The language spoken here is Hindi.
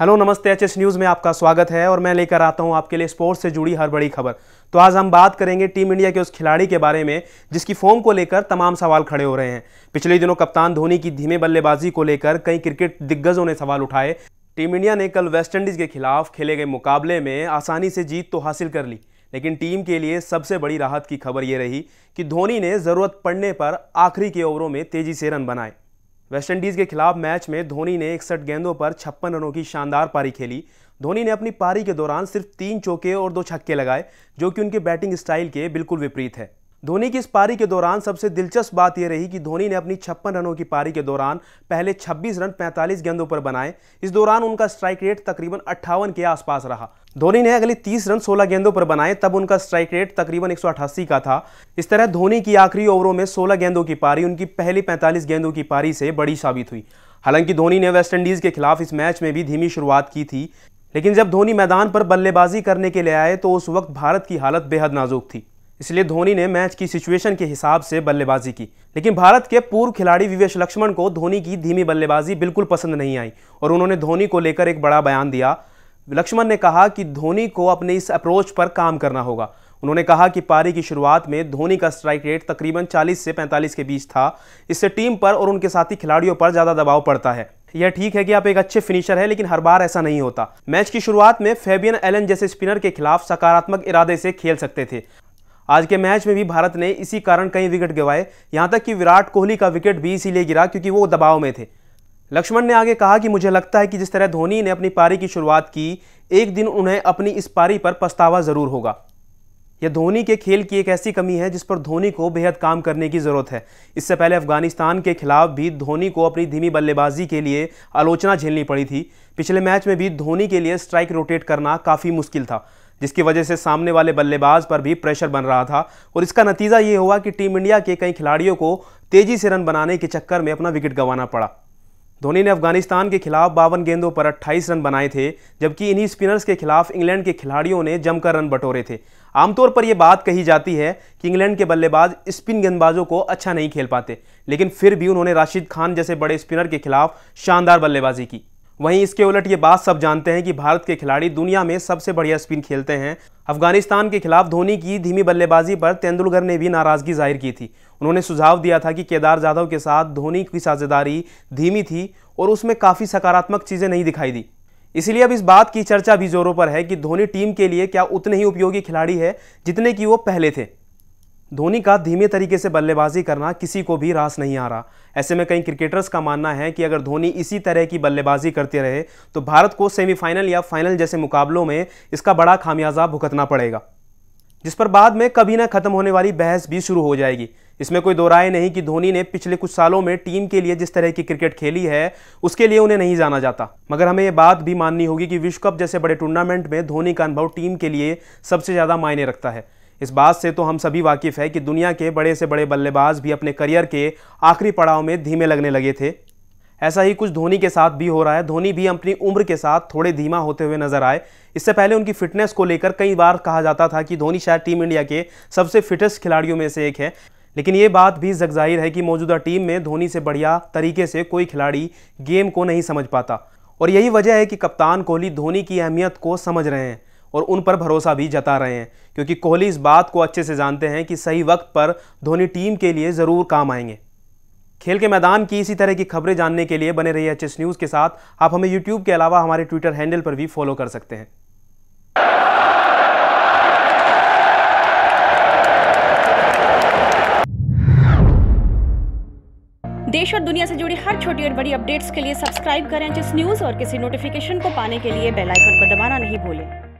हेलो नमस्ते एच न्यूज़ में आपका स्वागत है और मैं लेकर आता हूं आपके लिए स्पोर्ट्स से जुड़ी हर बड़ी खबर तो आज हम बात करेंगे टीम इंडिया के उस खिलाड़ी के बारे में जिसकी फॉर्म को लेकर तमाम सवाल खड़े हो रहे हैं पिछले दिनों कप्तान धोनी की धीमे बल्लेबाजी को लेकर कई क्रिकेट दिग्गजों ने सवाल उठाए टीम इंडिया ने कल वेस्टइंडीज़ के खिलाफ खेले गए मुकाबले में आसानी से जीत तो हासिल कर ली लेकिन टीम के लिए सबसे बड़ी राहत की खबर ये रही कि धोनी ने ज़रूरत पड़ने पर आखिरी के ओवरों में तेज़ी से रन बनाए वेस्टइंडीज़ के खिलाफ मैच में धोनी ने इकसठ गेंदों पर छप्पन रनों की शानदार पारी खेली धोनी ने अपनी पारी के दौरान सिर्फ तीन चौके और दो छक्के लगाए जो कि उनके बैटिंग स्टाइल के बिल्कुल विपरीत है धोनी की इस पारी के दौरान सबसे दिलचस्प बात यह रही कि धोनी ने अपनी छप्पन रनों की पारी के दौरान पहले 26 रन 45 गेंदों पर बनाए इस दौरान उनका स्ट्राइक रेट तकरीबन अट्ठावन के आसपास रहा धोनी ने अगले 30 रन 16 गेंदों पर बनाए तब उनका स्ट्राइक रेट तकरीबन एक का था इस तरह धोनी की आखिरी ओवरों में सोलह गेंदों की पारी उनकी पहली पैंतालीस गेंदों की पारी से बड़ी साबित हुई हालांकि धोनी ने वेस्टइंडीज़ के खिलाफ इस मैच में भी धीमी शुरुआत की थी लेकिन जब धोनी मैदान पर बल्लेबाजी करने के लिए आए तो उस वक्त भारत की हालत बेहद नाजुक थी इसलिए धोनी ने मैच की सिचुएशन के हिसाब से बल्लेबाजी की लेकिन भारत के पूर्व खिलाड़ी विवेश लक्ष्मण को धोनी की धीमी बल्लेबाजी बिल्कुल पसंद नहीं आई और उन्होंने धोनी को लेकर एक बड़ा बयान दिया लक्ष्मण ने कहा कि धोनी को अपने इस अप्रोच पर काम करना होगा उन्होंने कहा कि पारी की शुरुआत में धोनी का स्ट्राइक रेट तकरीबन 40 से 45 के बीच था इससे टीम पर और उनके साथी खिलाड़ियों पर ज़्यादा दबाव पड़ता है यह ठीक है कि आप एक अच्छे फिनिशर हैं लेकिन हर बार ऐसा नहीं होता मैच की शुरुआत में फेबियन एलन जैसे स्पिनर के खिलाफ सकारात्मक इरादे से खेल सकते थे आज के मैच में भी भारत ने इसी कारण कई विकेट गंवाए यहाँ तक कि विराट कोहली का विकेट भी इसीलिए गिरा क्योंकि वो दबाव में थे लक्ष्मण ने आगे कहा कि मुझे लगता है कि जिस तरह धोनी ने अपनी पारी की शुरुआत की एक दिन उन्हें अपनी इस पारी पर पछतावा ज़रूर होगा यह धोनी के खेल की एक ऐसी कमी है जिस पर धोनी को बेहद काम करने की ज़रूरत है इससे पहले अफगानिस्तान के खिलाफ भी धोनी को अपनी धीमी बल्लेबाजी के लिए आलोचना झेलनी पड़ी थी पिछले मैच में भी धोनी के लिए स्ट्राइक रोटेट करना काफ़ी मुश्किल था जिसकी वजह से सामने वाले बल्लेबाज पर भी प्रेशर बन रहा था और इसका नतीजा ये हुआ कि टीम इंडिया के कई खिलाड़ियों को तेजी से रन बनाने के चक्कर में अपना विकेट गंवाना पड़ा धोनी ने अफगानिस्तान के खिलाफ बावन गेंदों पर 28 रन बनाए थे जबकि इन्हीं स्पिनर्स के खिलाफ इंग्लैंड के खिलाड़ियों ने जमकर रन बटोरे थे आमतौर पर यह बात कही जाती है कि इंग्लैंड के बल्लेबाज स्पिन गेंदबाजों को अच्छा नहीं खेल पाते लेकिन फिर भी उन्होंने राशिद खान जैसे बड़े स्पिनर के खिलाफ शानदार बल्लेबाजी की वहीं इसके उलट ये बात सब जानते हैं कि भारत के खिलाड़ी दुनिया में सबसे बढ़िया स्पिन खेलते हैं अफगानिस्तान के खिलाफ धोनी की धीमी बल्लेबाजी पर तेंदुलकर ने भी नाराजगी जाहिर की थी उन्होंने सुझाव दिया था कि केदार जाधव के साथ धोनी की साझेदारी धीमी थी और उसमें काफ़ी सकारात्मक चीज़ें नहीं दिखाई दी इसलिए अब इस बात की चर्चा भी जोरों पर है कि धोनी टीम के लिए क्या उतने ही उपयोगी खिलाड़ी है जितने की वो पहले थे धोनी का धीमे तरीके से बल्लेबाजी करना किसी को भी रास नहीं आ रहा ऐसे में कई क्रिकेटर्स का मानना है कि अगर धोनी इसी तरह की बल्लेबाजी करते रहे तो भारत को सेमीफाइनल या फाइनल जैसे मुकाबलों में इसका बड़ा खामियाजा भुगतना पड़ेगा जिस पर बाद में कभी ना खत्म होने वाली बहस भी शुरू हो जाएगी इसमें कोई दो राय नहीं कि धोनी ने पिछले कुछ सालों में टीम के लिए जिस तरह की क्रिकेट खेली है उसके लिए उन्हें नहीं जाना जाता मगर हमें यह बात भी माननी होगी कि विश्व कप जैसे बड़े टूर्नामेंट में धोनी का अनुभव टीम के लिए सबसे ज़्यादा मायने रखता है इस बात से तो हम सभी वाकिफ़ है कि दुनिया के बड़े से बड़े बल्लेबाज भी अपने करियर के आखिरी पड़ाव में धीमे लगने लगे थे ऐसा ही कुछ धोनी के साथ भी हो रहा है धोनी भी अपनी उम्र के साथ थोड़े धीमा होते हुए नजर आए इससे पहले उनकी फिटनेस को लेकर कई बार कहा जाता था कि धोनी शायद टीम इंडिया के सबसे फिटेस्ट खिलाड़ियों में से एक है लेकिन ये बात भी जगजाहिर है कि मौजूदा टीम में धोनी से बढ़िया तरीके से कोई खिलाड़ी गेम को नहीं समझ पाता और यही वजह है कि कप्तान कोहली धोनी की अहमियत को समझ रहे हैं और उन पर भरोसा भी जता रहे हैं क्योंकि कोहली इस बात को अच्छे से जानते हैं कि सही वक्त पर धोनी टीम के लिए ज़रूर काम आएंगे खेल के मैदान की इसी तरह की खबरें जानने के लिए बने रहिए एच न्यूज़ के साथ आप हमें यूट्यूब के अलावा हमारे ट्विटर हैंडल पर भी फॉलो कर सकते हैं देश और दुनिया से जुड़ी हर छोटी और बड़ी अपडेट्स के लिए सब्सक्राइब करें जिस न्यूज़ और किसी नोटिफिकेशन को पाने के लिए बेल आइकन को दबाना नहीं भूलें